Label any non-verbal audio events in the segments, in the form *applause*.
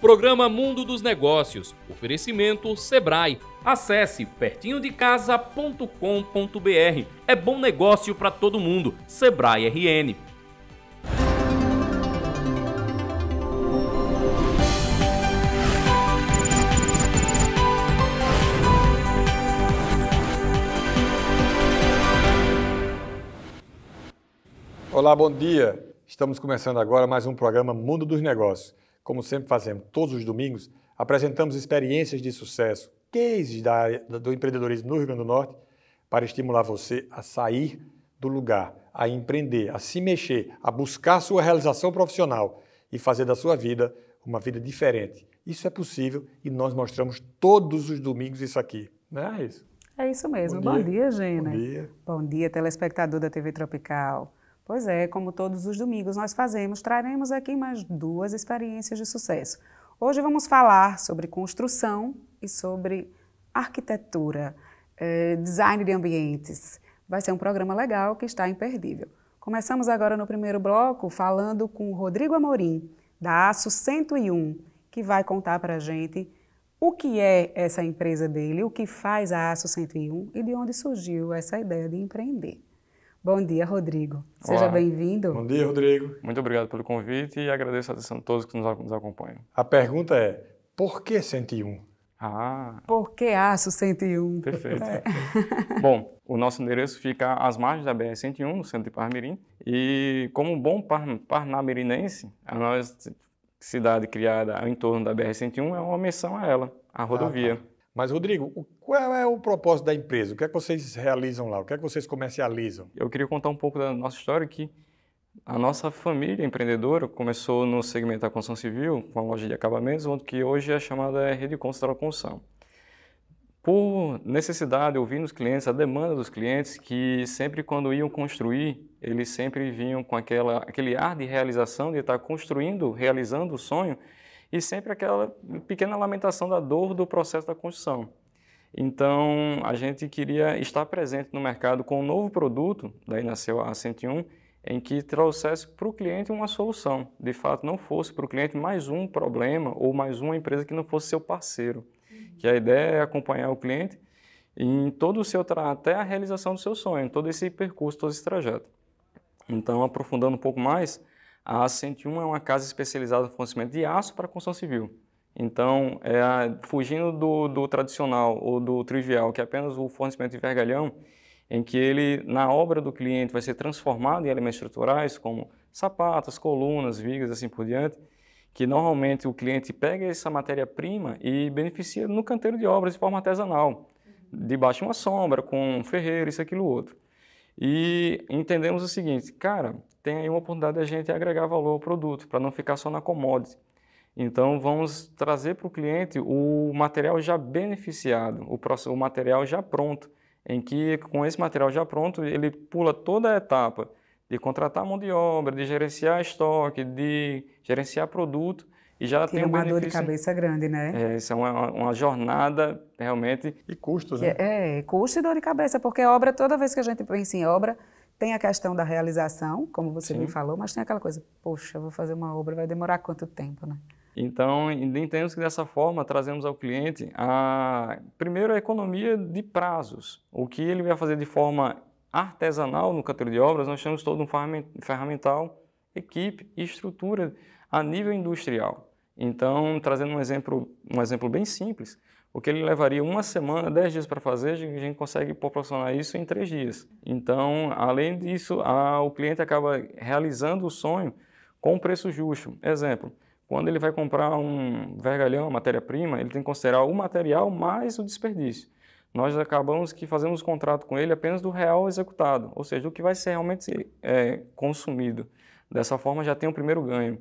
Programa Mundo dos Negócios. Oferecimento Sebrae. Acesse pertinhodecasa.com.br. É bom negócio para todo mundo. Sebrae RN. Olá, bom dia. Estamos começando agora mais um programa Mundo dos Negócios como sempre fazemos todos os domingos, apresentamos experiências de sucesso, cases da área do empreendedorismo no Rio Grande do Norte, para estimular você a sair do lugar, a empreender, a se mexer, a buscar sua realização profissional e fazer da sua vida uma vida diferente. Isso é possível e nós mostramos todos os domingos isso aqui. Não é isso? É isso mesmo. Bom dia, Bom dia Gina. Bom dia. Bom dia, telespectador da TV Tropical. Pois é, como todos os domingos nós fazemos, traremos aqui mais duas experiências de sucesso. Hoje vamos falar sobre construção e sobre arquitetura, eh, design de ambientes. Vai ser um programa legal que está imperdível. Começamos agora no primeiro bloco falando com Rodrigo Amorim, da ASSO 101, que vai contar para a gente o que é essa empresa dele, o que faz a ASSO 101 e de onde surgiu essa ideia de empreender. Bom dia, Rodrigo. Seja bem-vindo. Bom dia, Rodrigo. Muito obrigado pelo convite e agradeço a atenção de todos que nos acompanham. A pergunta é: por que 101? Ah. Por que aço 101? Perfeito. É. *laughs* Bom, o nosso endereço fica às margens da BR-101, no centro de Parmirim. E como bom par parnamirinense, a nossa cidade criada em torno da BR-101 é uma menção a ela, a rodovia. Ah, tá. Mas, Rodrigo, qual é o propósito da empresa? O que é que vocês realizam lá? O que é que vocês comercializam? Eu queria contar um pouco da nossa história que a nossa família empreendedora começou no segmento da construção civil, com a loja de acabamentos, onde que hoje é chamada Rede Construção Construção. Por necessidade, eu vi nos clientes, a demanda dos clientes, que sempre quando iam construir, eles sempre vinham com aquela, aquele ar de realização, de estar construindo, realizando o sonho, e sempre aquela pequena lamentação da dor do processo da construção. Então, a gente queria estar presente no mercado com um novo produto, daí nasceu a 101, em que trouxesse para o cliente uma solução. De fato, não fosse para o cliente mais um problema ou mais uma empresa que não fosse seu parceiro. Uhum. Que a ideia é acompanhar o cliente em todo o seu até a realização do seu sonho, todo esse percurso, todo esse trajeto. Então, aprofundando um pouco mais, a 101 é uma casa especializada no fornecimento de aço para a construção civil. Então, é, fugindo do, do, tradicional ou do trivial, que é apenas o fornecimento de vergalhão, em que ele, na obra do cliente, vai ser transformado em elementos estruturais, como sapatos, colunas, vigas, assim por diante, que normalmente o cliente pega essa matéria-prima e beneficia no canteiro de obras de forma artesanal, uhum. debaixo de uma sombra, com um ferreiro, isso, aquilo, outro. E entendemos o seguinte, cara, tem aí uma oportunidade da gente agregar valor ao produto, para não ficar só na commodity. Então, vamos trazer para o cliente o material já beneficiado, o, o material já pronto, em que com esse material já pronto, ele pula toda a etapa de contratar mão de obra, de gerenciar estoque, de gerenciar produto e já tem um uma benefício. dor de cabeça grande, né? É, isso é uma, uma jornada realmente e custos, né? É, é, custo e dor de cabeça, porque obra, toda vez que a gente pensa em obra, tem a questão da realização, como você me falou, mas tem aquela coisa, poxa, vou fazer uma obra, vai demorar quanto tempo, né? Então, entendemos que dessa forma trazemos ao cliente a primeiro a economia de prazos, o que ele vai fazer de forma artesanal no canteiro de obras, nós temos todo um ferramental, equipe e estrutura a nível industrial. Então, trazendo um exemplo, um exemplo bem simples, o que ele levaria uma semana, dez dias para fazer, a gente consegue proporcionar isso em três dias. Então, além disso, a, o cliente acaba realizando o sonho com preço justo. Exemplo, quando ele vai comprar um vergalhão, uma matéria-prima, ele tem que considerar o material mais o desperdício. Nós acabamos que fazemos contrato com ele apenas do real executado, ou seja, o que vai ser realmente é, consumido. Dessa forma, já tem o um primeiro ganho.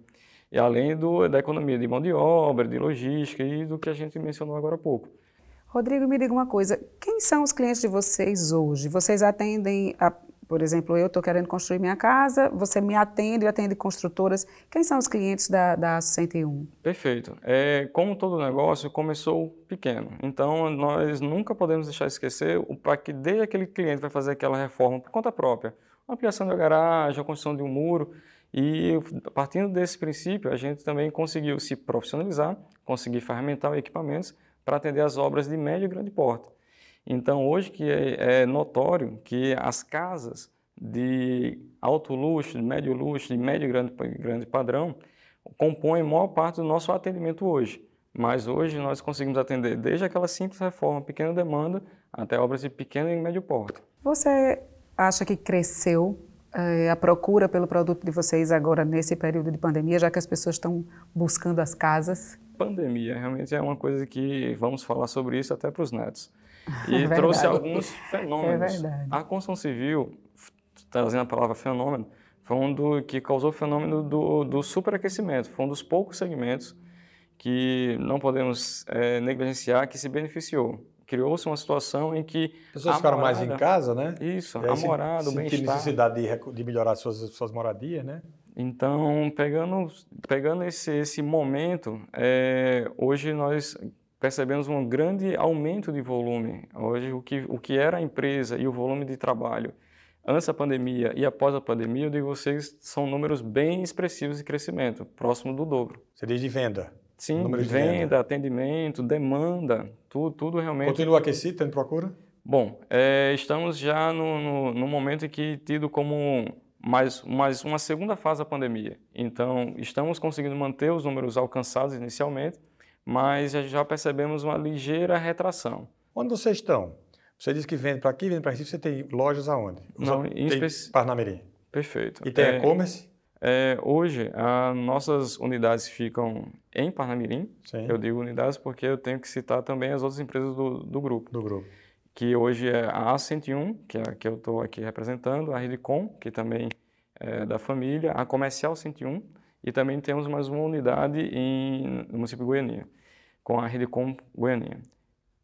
E além do, da economia de mão de obra, de logística e do que a gente mencionou agora há pouco. Rodrigo, me diga uma coisa: quem são os clientes de vocês hoje? Vocês atendem, a, por exemplo, eu estou querendo construir minha casa, você me atende, e atende construtoras. Quem são os clientes da, da 61? Perfeito. É, como todo negócio, começou pequeno. Então, nós nunca podemos deixar de esquecer para que desde aquele cliente vai fazer aquela reforma por conta própria. Uma ampliação de uma garagem, a construção de um muro. E partindo desse princípio, a gente também conseguiu se profissionalizar, conseguir ferramentar equipamentos para atender as obras de médio e grande porte. Então, hoje que é, é notório que as casas de alto luxo, de médio luxo, de médio e grande, grande padrão, compõem maior parte do nosso atendimento hoje. Mas hoje nós conseguimos atender desde aquela simples reforma, pequena demanda, até obras de pequeno e médio porte. Você acha que cresceu é, a procura pelo produto de vocês agora nesse período de pandemia, já que as pessoas estão buscando as casas? Pandemia realmente é uma coisa que vamos falar sobre isso até para os netos. *laughs* E é trouxe alguns é fenômenos. É a construção civil, trazendo a palavra fenômeno, foi um do que causou o fenômeno do, do superaquecimento. Foi um dos poucos segmentos que não podemos é, negligenciar que se beneficiou criou-se uma situação em que. As pessoas ficaram morada, mais em casa, né? Isso, a morada, bem-estar. necessidade de, de melhorar suas, suas moradias, né? Então, pegando, pegando esse, esse momento, é, hoje nós percebemos um grande aumento de volume. Hoje, o que, o que era a empresa e o volume de trabalho antes da pandemia e após a pandemia, eu digo vocês, são números bem expressivos de crescimento, próximo do dobro. Seria de venda? Sim, venda, de venda, atendimento, demanda tudo, tudo realmente... Continua aquecido, tendo procura? Bom, é, estamos já no, no, no momento em que tido como mais, mais uma segunda fase da pandemia. Então, estamos conseguindo manter os números alcançados inicialmente, mas já percebemos uma ligeira retração. Onde vocês estão? Você disse que vende para aqui, vende para Recife, você tem lojas aonde? Não, em especi... Parnamirim. Perfeito. E tem é... e-commerce? É, hoje, as nossas unidades ficam em Parnamirim. Sim. Eu digo unidades porque eu tenho que citar também as outras empresas do, do grupo. Do grupo. Que hoje é a A101, que é a que eu estou aqui representando, a Redcom, que também é da família, a Comercial 101 e também temos mais uma unidade em, no município de Goiânia, com a Redcom Goiânia.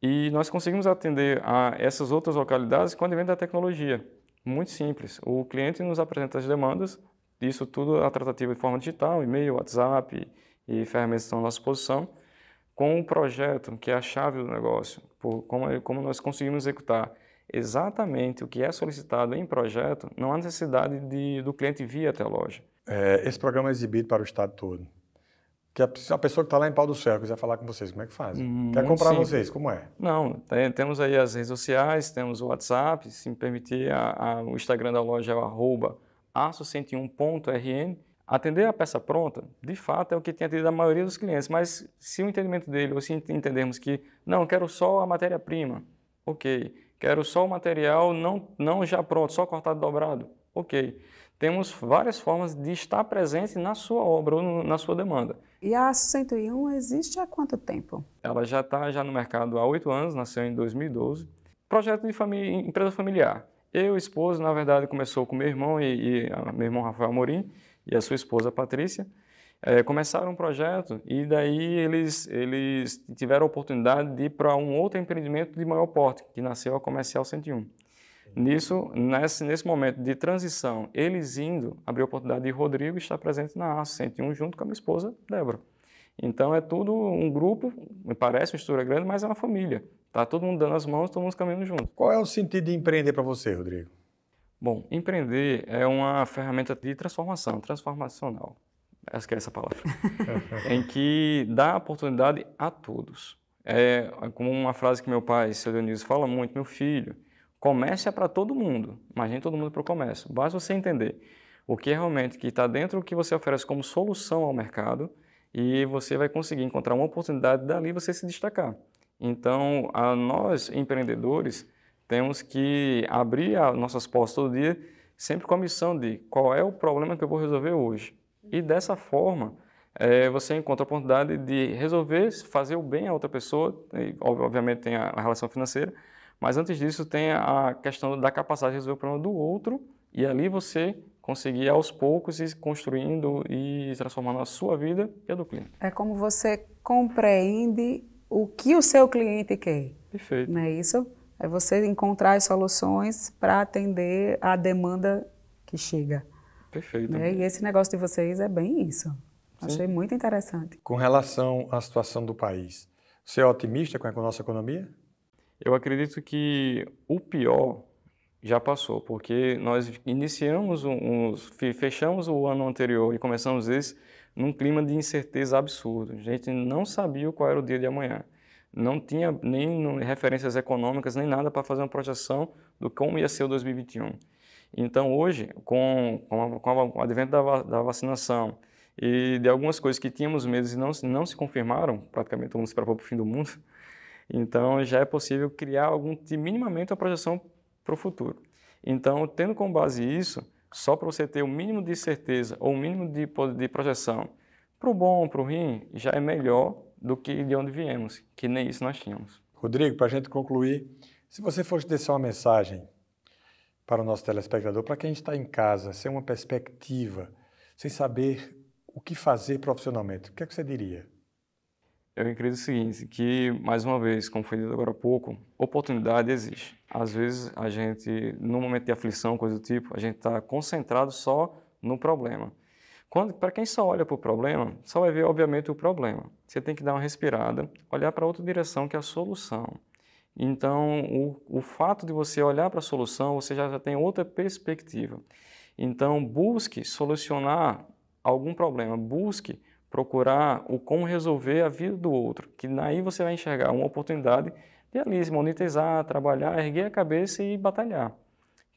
E nós conseguimos atender a essas outras localidades com o advento da tecnologia. Muito simples. O cliente nos apresenta as demandas, isso tudo é a tratativa de forma digital, e-mail, WhatsApp e, e ferramentas estão à nossa disposição. Com o projeto, que é a chave do negócio, por, como, como nós conseguimos executar exatamente o que é solicitado em projeto, não há necessidade de, do cliente vir até a loja. É, esse programa é exibido para o estado todo. Que a, a pessoa que está lá em Pau do Céu quiser falar com vocês, como é que faz? Hum, Quer comprar simples. vocês, como é? Não, tem, temos aí as redes sociais, temos o WhatsApp, se me permitir, a, a, o Instagram da loja é o arroba aço101.rn, atender a peça pronta, de fato, é o que tem atendido a maioria dos clientes, mas se o entendimento dele, ou se entendermos que, não, quero só a matéria-prima, ok. Quero só o material não, não já pronto, só cortado e dobrado, ok. Temos várias formas de estar presente na sua obra ou no, na sua demanda. E a Aço 101 existe há quanto tempo? Ela já está já no mercado há oito anos, nasceu em 2012. Projeto de família, empresa familiar. Eu, esposo, na verdade, começou com meu irmão e, e a, ah, meu irmão Rafael Morim e a sua esposa Patrícia. É, começaram um projeto e daí eles, eles tiveram a oportunidade de ir para um outro empreendimento de maior porte, que nasceu a Comercial 101. Nisso, nesse, nesse momento de transição, eles indo, abriu a oportunidade de Rodrigo estar presente na ASO 101 junto com a minha esposa, Débora. Então é tudo um grupo, me parece uma estrutura grande, mas é uma família. Tá todo mundo dando as mãos, todo mundo caminhando junto. Qual é o sentido de empreender para você, Rodrigo? Bom, empreender é uma ferramenta de transformação, transformacional. Acho que é essa palavra. *laughs* em que dá oportunidade a todos. É como uma frase que meu pai, seu Dionísio, fala muito, meu filho, comércio é para todo mundo, mas nem todo mundo para o comércio. Basta você entender o que é realmente que está dentro, o que você oferece como solução ao mercado, e você vai conseguir encontrar uma oportunidade dali você se destacar. Então, nós empreendedores temos que abrir as nossas portas todo dia, sempre com a missão de qual é o problema que eu vou resolver hoje. E dessa forma, é, você encontra a oportunidade de resolver, fazer o bem a outra pessoa, e, obviamente tem a, a relação financeira, mas antes disso tem a questão da capacidade de resolver o problema do outro, e ali você conseguir aos poucos ir construindo e transformando a sua vida e a do cliente. É como você compreende o que o seu cliente quer. Perfeito. Não é isso? É você encontrar as soluções para atender a demanda que chega. Perfeito. Né? E esse negócio de vocês é bem isso. Sim. Achei muito interessante. Com relação à situação do país, você é otimista com a nossa economia? Eu acredito que o pior já passou, porque nós iniciamos, um, um, fechamos o ano anterior e começamos esse num clima de incerteza absurdo. A gente não sabia qual era o dia de amanhã. Não tinha nem referências econômicas, nem nada para fazer uma projeção do como ia ser o 2021. Então, hoje, com, com, a, com o advento da, da, vacinação e de algumas coisas que tínhamos medo e não, não se confirmaram, praticamente vamos esperar para o fim do mundo, *laughs* então já é possível criar algum minimamente uma projeção para o futuro. Então, tendo como base isso, só para você ter o mínimo de certeza ou o mínimo de, de projeção para o bom, para o ruim, já é melhor do que de onde viemos, que nem isso nós tínhamos. Rodrigo, para a gente concluir, se você fosse deixar uma mensagem para o nosso telespectador, para quem está em casa, sem uma perspectiva, sem saber o que fazer profissionalmente, o que, é que você diria? Eu acredito o seguinte, que, mais uma vez, como foi dito agora há pouco, oportunidade existe. Às vezes, a gente, no momento de aflição, coisa do tipo, a gente está concentrado só no problema. Quando Para quem só olha para o problema, só vai ver, obviamente, o problema. Você tem que dar uma respirada, olhar para outra direção, que é a solução. Então, o, o fato de você olhar para a solução, você já, já tem outra perspectiva. Então, busque solucionar algum problema, busque procurar o como resolver a vida do outro, que daí você vai enxergar uma oportunidade de ali se monetizar, trabalhar, erguer a cabeça e batalhar.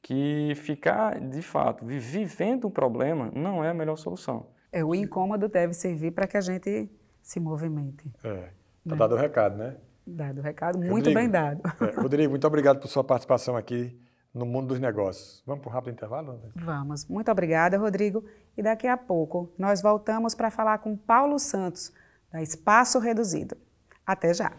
Que ficar, de fato, vivendo um problema não é a melhor solução. É, o incômodo deve servir para que a gente se movimente. É. Tá né? dado o recado, né? Dado o recado, muito Rodrigo, bem dado. É, Rodrigo, muito obrigado por sua participação aqui no mundo dos negócios. Vamos para um rápido intervalo? Vamos. Muito obrigada, Rodrigo. E daqui a pouco nós voltamos para falar com Paulo Santos, da Espaço Reduzido. Até já!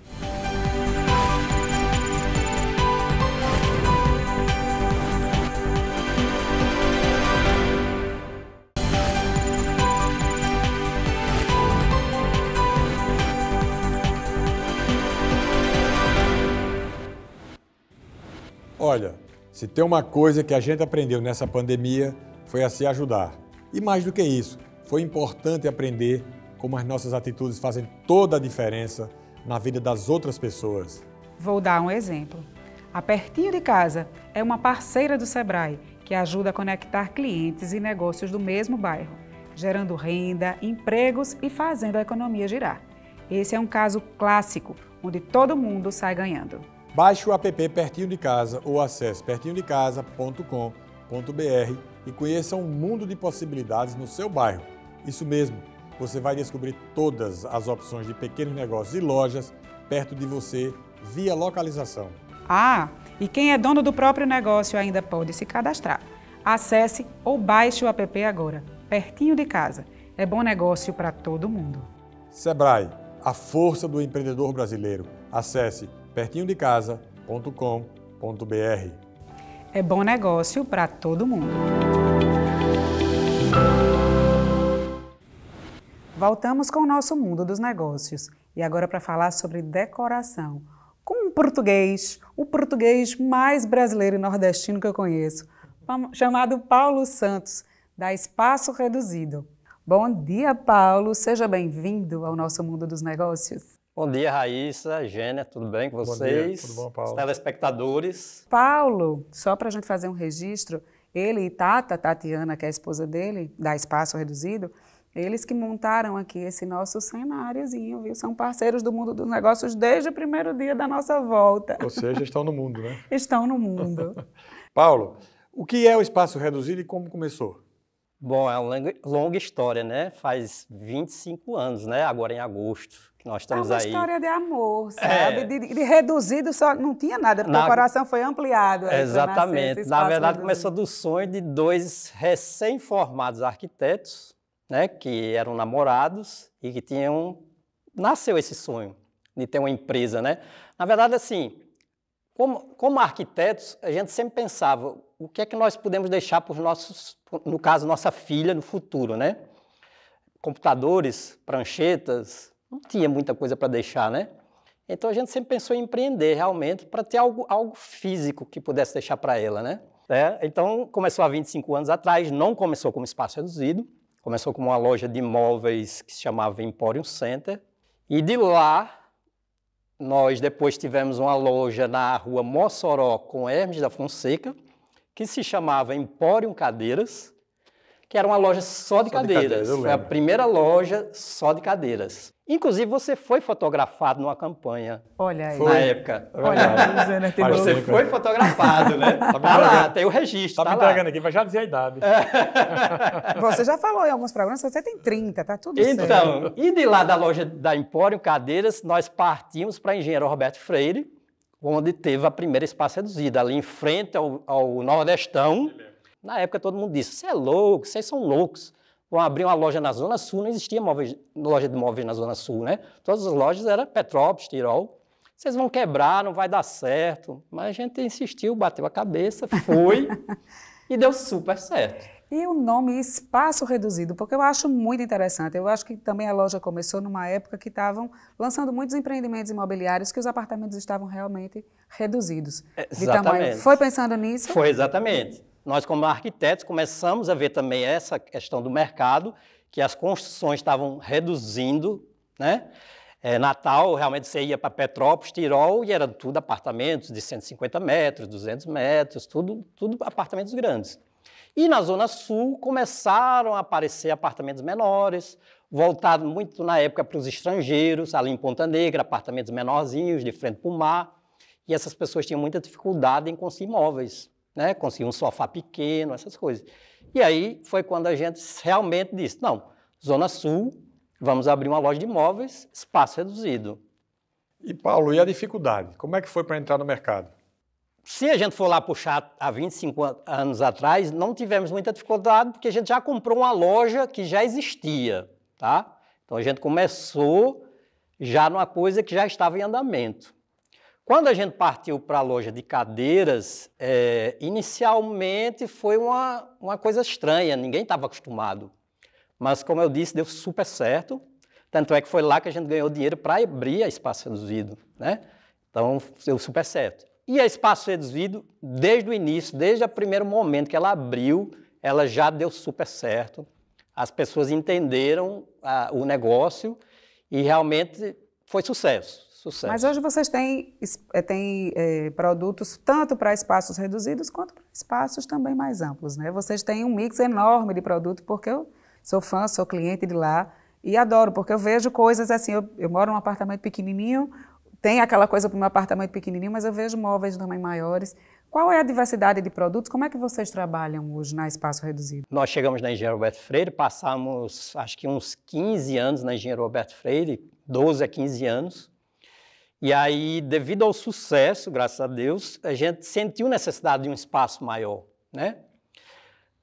Se tem uma coisa que a gente aprendeu nessa pandemia foi a se ajudar. E mais do que isso, foi importante aprender como as nossas atitudes fazem toda a diferença na vida das outras pessoas. Vou dar um exemplo. A Pertinho de Casa é uma parceira do Sebrae que ajuda a conectar clientes e negócios do mesmo bairro, gerando renda, empregos e fazendo a economia girar. Esse é um caso clássico onde todo mundo sai ganhando. Baixe o app Pertinho de Casa ou acesse pertinhodecasa.com.br e conheça um mundo de possibilidades no seu bairro. Isso mesmo, você vai descobrir todas as opções de pequenos negócios e lojas perto de você via localização. Ah, e quem é dono do próprio negócio ainda pode se cadastrar. Acesse ou baixe o app agora, pertinho de casa. É bom negócio para todo mundo. Sebrae, a força do empreendedor brasileiro. Acesse pertinhodecasa.com.br. É bom negócio para todo mundo. Voltamos com o nosso mundo dos negócios e agora para falar sobre decoração. Com um português, o português mais brasileiro e nordestino que eu conheço, chamado Paulo Santos, da Espaço Reduzido. Bom dia, Paulo. Seja bem-vindo ao nosso mundo dos negócios. Bom dia, Raíssa, Gênia, tudo bem com vocês? Bom dia, tudo bom, Paulo? Os telespectadores. Paulo, só para a gente fazer um registro, ele e Tata, Tatiana, que é a esposa dele, da Espaço Reduzido, eles que montaram aqui esse nosso cenáriozinho, viu? São parceiros do mundo dos negócios desde o primeiro dia da nossa volta. Ou seja, estão no mundo, né? *laughs* estão no mundo. *laughs* Paulo, o que é o Espaço Reduzido e como começou? Bom, é uma longa história, né? Faz 25 anos, né? Agora em agosto que nós é estamos é uma aí. história de amor, é. sabe? É. De, de, reduzido, só não tinha nada, porque Na... o coração foi ampliado. Aí, Exatamente. Na verdade, reduzido. começou do sonho de dois recém-formados arquitetos, né, que eram namorados e que tinham. Nasceu esse sonho de ter uma empresa, né? Na verdade, assim, como, como arquitetos, a gente sempre pensava o que é que nós podemos deixar para os nossos, no caso, nossa filha no futuro, né? Computadores, pranchetas, não tinha muita coisa para deixar, né? Então a gente sempre pensou em empreender realmente para ter algo, algo físico que pudesse deixar para ela, né? É, então começou há 25 anos atrás, não começou como espaço reduzido, começou como uma loja de imóveis que se chamava Emporium Center. E de lá nós depois tivemos uma loja na rua Mossoró com Hermes da Fonseca, que se chamava Emporium Cadeiras, que era uma loja só de só cadeiras. De Foi a primeira loja só de cadeiras. Inclusive, você foi fotografado numa campanha. Olha aí. Na época. Olha, né? você foi fotografado, né? *laughs* Tá, lá, tem o registro. Tá, tá me entregando lá. aqui, vai já dizer a idade. É. *laughs* Você já falou em alguns programas, você tem 30, tá tudo então, certo. Então, e de lá da loja da Empório Cadeiras, nós partimos para Engenheiro Roberto Freire, onde teve a primeira espaço reduzida, ali em frente ao, ao Nordestão. Na época todo mundo disse: você é louco, vocês são loucos vão abrir uma loja na Zona Sul, não existia móveis, loja de móveis na Zona Sul, né? Todas as lojas eram Petrópolis, Tirol. Vocês vão quebrar, não vai dar certo. Mas a gente insistiu, bateu a cabeça, foi *laughs* e deu super certo. E o nome Espaço Reduzido, porque eu acho muito interessante. Eu acho que também a loja começou numa época que estavam lançando muitos empreendimentos imobiliários que os apartamentos estavam realmente reduzidos. É, exatamente. Foi pensando nisso? Foi, exatamente nós, como arquitetos, começamos a ver também essa questão do mercado, que as construções estavam reduzindo. Né? É, Natal, realmente você ia para Petrópolis, Tirol, e era tudo apartamentos de 150 metros, 200 metros, tudo, tudo apartamentos grandes. E na Zona Sul começaram a aparecer apartamentos menores, voltado muito na época para os estrangeiros, ali em Ponta Negra, apartamentos menorzinhos, de frente para o mar. E essas pessoas tinham muita dificuldade em conseguir imóveis né? Conseguir um sofá pequeno, essas coisas. E aí foi quando a gente realmente disse: não, Zona Sul, vamos abrir uma loja de imóveis, espaço reduzido. E Paulo, e a dificuldade? Como é que foi para entrar no mercado? Se a gente for lá puxar há 25 anos atrás, não tivemos muita dificuldade, porque a gente já comprou uma loja que já existia, tá? Então a gente começou já numa coisa que já estava em andamento. Quando a gente partiu para a loja de cadeiras, é, inicialmente foi uma, uma coisa estranha, ninguém estava acostumado. Mas, como eu disse, deu super certo. Tanto é que foi lá que a gente ganhou dinheiro para abrir a Espaço Reduzido. Né? Então, deu super certo. E a Espaço Reduzido, desde o início, desde o primeiro momento que ela abriu, ela já deu super certo. As pessoas entenderam a, ah, o negócio e realmente foi sucesso. Sucesso. Mas hoje vocês têm, eh, têm é, produtos tanto para espaços reduzidos quanto para espaços também mais amplos, né? Vocês têm um mix enorme de produto, porque eu sou fã, sou cliente de lá e adoro, porque eu vejo coisas assim, eu, eu moro num apartamento pequenininho, tem aquela coisa para um apartamento pequenininho, mas eu vejo móveis também maiores. Qual é a diversidade de produtos? Como é que vocês trabalham hoje na Espaço Reduzido? Nós chegamos na Engenheiro Roberto Freire, passamos acho que uns 15 anos na Engenheiro Roberto Freire, 12 a 15 anos, e aí, devido ao sucesso, graças a Deus, a gente sentiu necessidade de um espaço maior, né?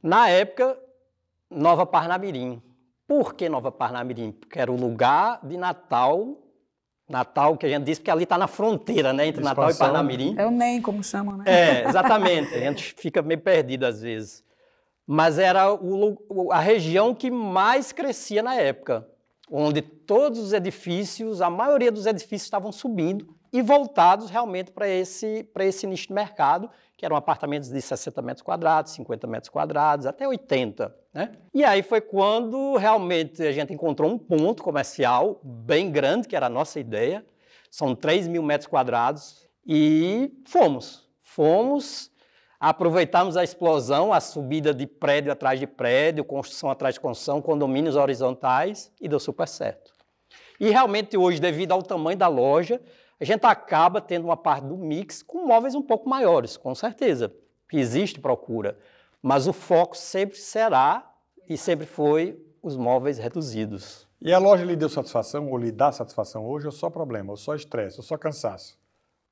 Na época, Nova Parnamirim. Por que Nova Parnamirim? Porque era o lugar de Natal, Natal que a gente disse que ali está na fronteira, né, entre Expansão. Natal e Parnamirim. É o NEM, como chamam, né? É, exatamente. a gente fica meio perdido às vezes. Mas era o, a região que mais crescia na época onde todos os edifícios, a maioria dos edifícios estavam subindo e voltados realmente para esse, esse nicho de mercado, que eram apartamentos de 60 metros quadrados, 50 metros quadrados, até 80. Né? E aí foi quando realmente a gente encontrou um ponto comercial bem grande, que era a nossa ideia, são 3 mil metros quadrados, e fomos. Fomos aproveitarmos a explosão, a subida de prédio atrás de prédio, construção atrás de construção, condomínios horizontais e deu super certo. E realmente hoje, devido ao tamanho da loja, a gente acaba tendo uma parte do mix com móveis um pouco maiores, com certeza. Existe procura, mas o foco sempre será e sempre foi os móveis reduzidos. E a loja lhe deu satisfação ou lhe dá satisfação hoje ou só problema, ou só estresse, ou só cansaço?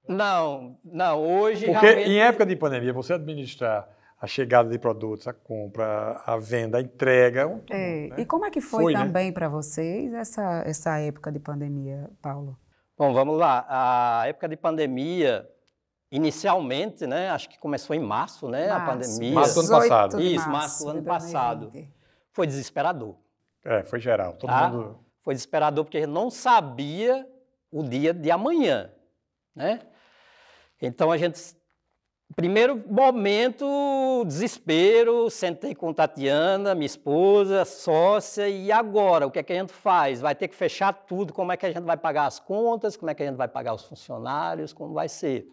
Não, não, hoje. Porque realmente... em época de pandemia, você administrar a chegada de produtos, a compra, a venda, a entrega. Um, é. né? E como é que foi, foi né? também né? para vocês essa, essa época de pandemia, Paulo? Bom, vamos lá. A época de pandemia, inicialmente, né? Acho que começou em março, né? Março, a pandemia. Março do ano passado. Isso, março, março do ano passado. Foi desesperador. É, foi geral. Todo tá? mundo. Foi desesperador porque a gente não sabia o dia de amanhã, né? Então a gente, primeiro momento, desespero, sentei com Tatiana, minha esposa, sócia, e agora o que é que a gente faz? Vai ter que fechar tudo, como é que a gente vai pagar as contas, como é que a gente vai pagar os funcionários, como vai ser?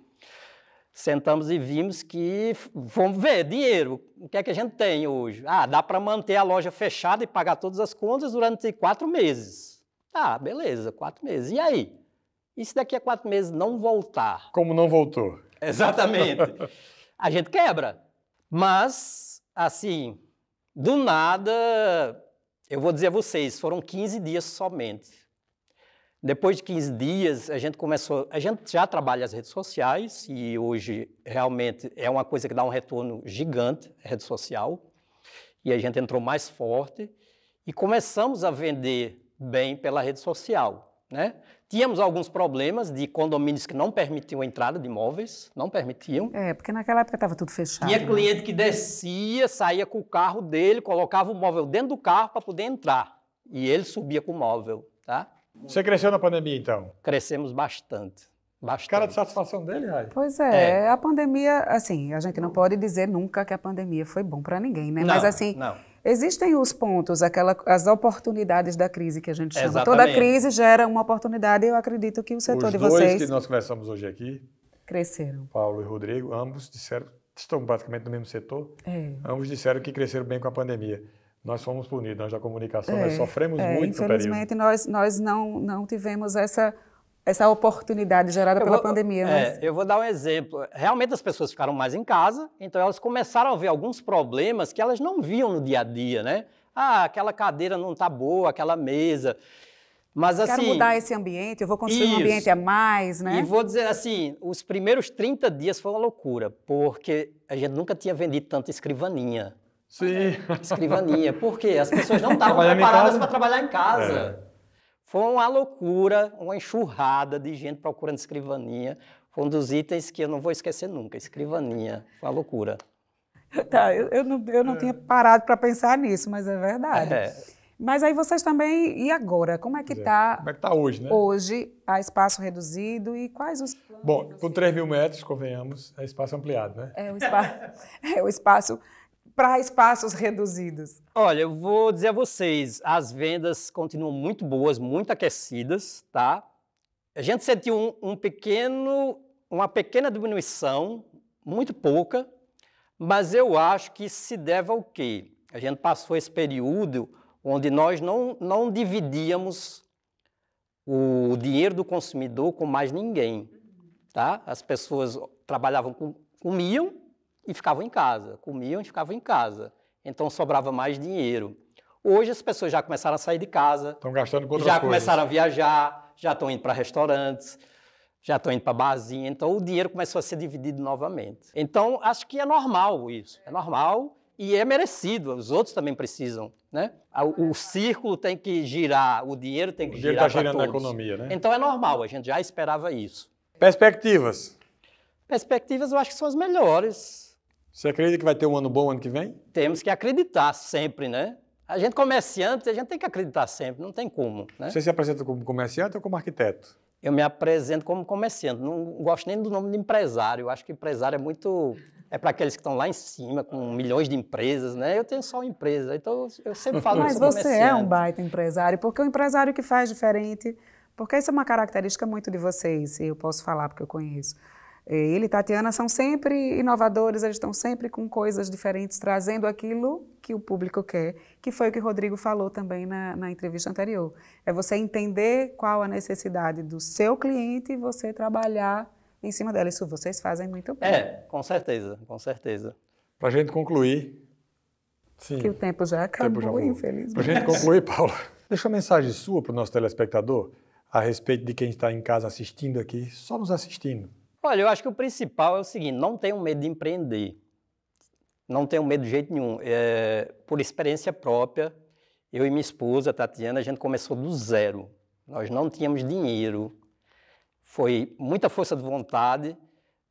Sentamos e vimos que vamos ver dinheiro, o que é que a gente tem hoje? Ah, dá para manter a loja fechada e pagar todas as contas durante quatro meses. Ah, beleza, quatro meses. E aí? E se daqui a quatro meses não voltar? Como não voltou. *laughs* Exatamente. a gente quebra. Mas, assim, do nada, eu vou dizer a vocês, foram 15 dias somente. Depois de 15 dias, a gente começou. A gente já trabalha as redes sociais e hoje realmente é uma coisa que dá um retorno gigante rede social. E a gente entrou mais forte e começamos a vender bem pela rede social. Né? Tínhamos alguns problemas de condomínios que não permitiam a entrada de imóveis, não permitiam. É, porque naquela época estava tudo fechado. Tinha né? cliente que descia, saía com o carro dele, colocava o móvel dentro do carro para poder entrar. E ele subia com o móvel, tá? Você cresceu na pandemia, então? Crescemos bastante. Bastante. Cara de satisfação dele, Rai? Pois é, é, a pandemia, assim, a gente não pode dizer nunca que a pandemia foi bom para ninguém, né? Não, Mas assim, não Existem os pontos, aquela, as oportunidades da crise que a gente chama. Exatamente. Toda crise gera uma oportunidade e eu acredito que o setor os de vocês... Os dois que nós conversamos hoje aqui... Cresceram. Paulo e Rodrigo, ambos disseram, estão praticamente no mesmo setor, é. ambos disseram que cresceram bem com a pandemia. Nós fomos punidos, nós da comunicação, é. nós sofremos é, muito infelizmente, no período. Infelizmente, nós, nós não, não tivemos essa essa oportunidade gerada eu pela vou, pandemia. É, mas... Eu vou dar um exemplo. Realmente as pessoas ficaram mais em casa, então elas começaram a ver alguns problemas que elas não viam no dia a dia, né? Ah, aquela cadeira não está boa, aquela mesa. Mas assim. Quero mudar esse ambiente, eu vou construir isso. um ambiente a mais, né? E vou dizer assim: os primeiros 30 dias foi uma loucura, porque a gente nunca tinha vendido tanta escrivaninha. Sim. Escrivaninha. Por quê? As pessoas não *laughs* estavam preparadas para trabalhar em casa. É. Foi uma loucura, uma enxurrada de gente procurando escrivaninha. Foi um dos itens que eu não vou esquecer nunca, escrivaninha. Foi uma loucura. Tá, eu, eu não, eu não é. tinha parado para pensar nisso, mas é verdade. É. Mas aí vocês também, e agora? Como é que está... É. Como é que está hoje, né? Hoje, a espaço reduzido e quais os Bom, com 3 mil metros, convenhamos, é espaço ampliado, né? É o espaço, *laughs* é o espaço para espaços reduzidos? Olha, eu vou dizer a vocês, as vendas continuam muito boas, muito aquecidas, tá? A gente sentiu um, um pequeno, uma pequena diminuição, muito pouca, mas eu acho que se deve ao quê? A gente passou esse período onde nós não, não dividíamos o dinheiro do consumidor com mais ninguém, tá? As pessoas trabalhavam, com, comiam e ficavam em casa, comiam e ficavam em casa. Então sobrava mais dinheiro. Hoje as pessoas já começaram a sair de casa. Estão gastando com outras Já coisas. começaram a viajar, já estão indo para restaurantes, já estão indo para barzinha. Então o dinheiro começou a ser dividido novamente. Então acho que é normal isso. É normal e é merecido. Os outros também precisam. Né? O, o círculo tem que girar, o dinheiro tem que girar. O dinheiro está girando todos. na economia, né? Então é normal, a gente já esperava isso. Perspectivas. Perspectivas eu acho que são as melhores. Você acredita que vai ter um ano bom ano que vem? Temos que acreditar sempre, né? A gente comerciante, a gente tem que acreditar sempre, não tem como. Né? Você se apresenta como comerciante ou como arquiteto? Eu me apresento como comerciante. Não gosto nem do nome de empresário. Eu acho que empresário é muito. É para aqueles que estão lá em cima, com milhões de empresas, né? Eu tenho só uma empresa, então eu sempre falo Mas você é um baita empresário, porque o é um empresário que faz diferente. Porque isso é uma característica muito de vocês, e eu posso falar porque eu conheço. É, ele e Tatiana são sempre inovadores, eles estão sempre com coisas diferentes, trazendo aquilo que o público quer, que foi o que o Rodrigo falou também na, na entrevista anterior. É você entender qual a necessidade do seu cliente e você trabalhar em cima dela. Isso vocês fazem muito bem. É, com certeza, com certeza. Para a gente concluir. Sim, que o tempo já acabou, tempo já infelizmente. Para a gente concluir, Paula, deixa uma mensagem sua para o nosso telespectador a respeito de quem está em casa assistindo aqui, só nos assistindo Olha, eu acho que o principal é o seguinte: não tenham medo de empreender. Não tenham medo de jeito nenhum. É, por experiência própria, eu e minha esposa, Tatiana, a gente começou do zero. Nós não tínhamos dinheiro. Foi muita força de vontade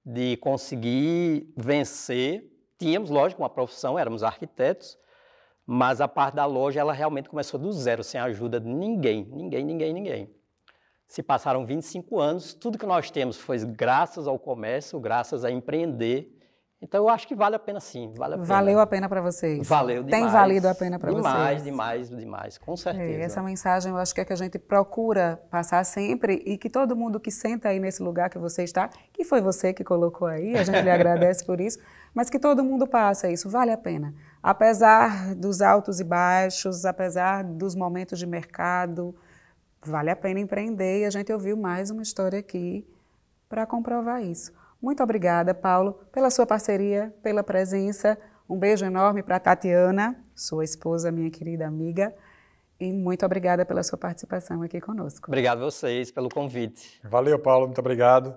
de conseguir vencer. Tínhamos, lógico, uma profissão, éramos arquitetos, mas a parte da loja, ela realmente começou do zero, sem a ajuda de ninguém, ninguém, ninguém, ninguém. Se passaram 25 anos, tudo que nós temos foi graças ao comércio, graças a empreender. Então eu acho que vale a pena sim, vale a pena. Valeu a pena para vocês. Valeu demais. Tem valido a pena para vocês. Demais, demais, demais, com certeza. E é, essa mensagem eu acho que é que a gente procura passar sempre e que todo mundo que senta aí nesse lugar que você está, que foi você que colocou aí, a gente lhe *laughs* agradece por isso, mas que todo mundo passa isso, vale a pena. Apesar dos altos e baixos, apesar dos momentos de mercado, Vale a pena empreender e a gente ouviu mais uma história aqui para comprovar isso. Muito obrigada, Paulo, pela sua parceria, pela presença. Um beijo enorme para Tatiana, sua esposa, minha querida amiga. E muito obrigada pela sua participação aqui conosco. Obrigado a vocês pelo convite. Valeu, Paulo, muito obrigado.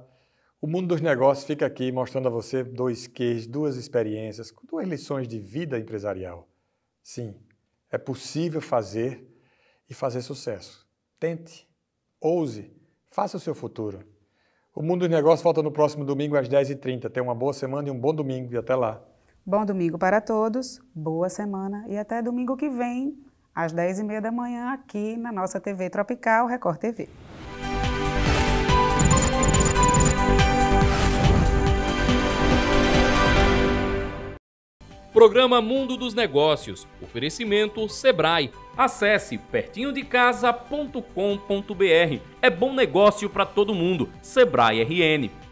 O mundo dos negócios fica aqui mostrando a você dois queijos, duas experiências, duas lições de vida empresarial. Sim, é possível fazer e fazer sucesso. Tente, ouse, faça o seu futuro. O Mundo dos Negócios volta no próximo domingo às 10h30. Tenha uma boa semana e um bom domingo e até lá. Bom domingo para todos, boa semana e até domingo que vem, às 10h30 da manhã, aqui na nossa TV Tropical Record TV. Programa Mundo dos Negócios. Oferecimento Sebrae. Acesse pertinhodecasa.com.br. É bom negócio para todo mundo. Sebrae RN.